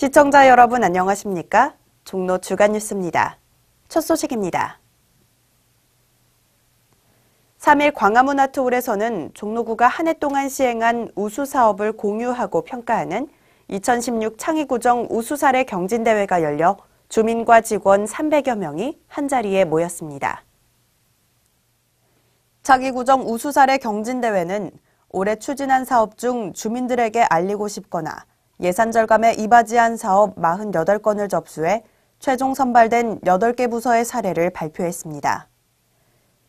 시청자 여러분 안녕하십니까? 종로 주간 뉴스입니다. 첫 소식입니다. 3일 광화문 아트홀에서는 종로구가 한 해 동안 시행한 우수 사업을 공유하고 평가하는 2016 창의구정 우수사례 경진대회가 열려 주민과 직원 300여 명이 한자리에 모였습니다. 창의구정 우수사례 경진대회는 올해 추진한 사업 중 주민들에게 알리고 싶거나 예산 절감에 이바지한 사업 48건을 접수해 최종 선발된 8개 부서의 사례를 발표했습니다.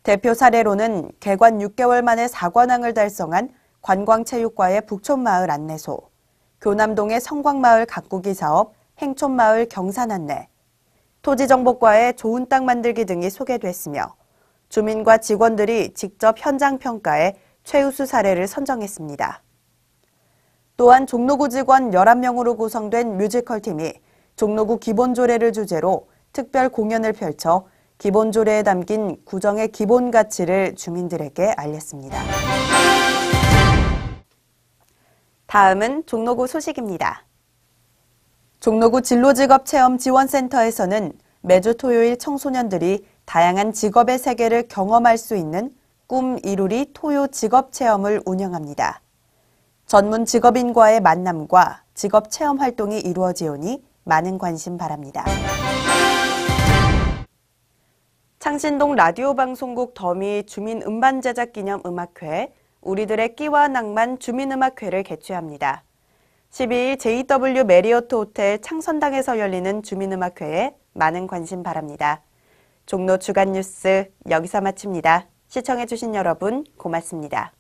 대표 사례로는 개관 6개월 만에 4관왕을 달성한 관광체육과의 북촌마을 안내소, 교남동의 성광마을 가꾸기 사업, 행촌마을 경산 안내, 토지정보과의 좋은 땅 만들기 등이 소개됐으며 주민과 직원들이 직접 현장 평가에 최우수 사례를 선정했습니다. 또한 종로구 직원 11명으로 구성된 뮤지컬 팀이 종로구 기본조례를 주제로 특별 공연을 펼쳐 기본조례에 담긴 구정의 기본 가치를 주민들에게 알렸습니다. 다음은 종로구 소식입니다. 종로구 진로직업체험지원센터에서는 매주 토요일 청소년들이 다양한 직업의 세계를 경험할 수 있는 꿈 이루리 토요 직업체험을 운영합니다. 전문 직업인과의 만남과 직업 체험 활동이 이루어지오니 많은 관심 바랍니다. 창신동 라디오 방송국 더미 주민 음반 제작 기념 음악회 우리들의 끼와 낭만 주민음악회를 개최합니다. 12일 JW 메리어트 호텔 창선당에서 열리는 주민음악회에 많은 관심 바랍니다. 종로 주간 뉴스 여기서 마칩니다. 시청해주신 여러분 고맙습니다.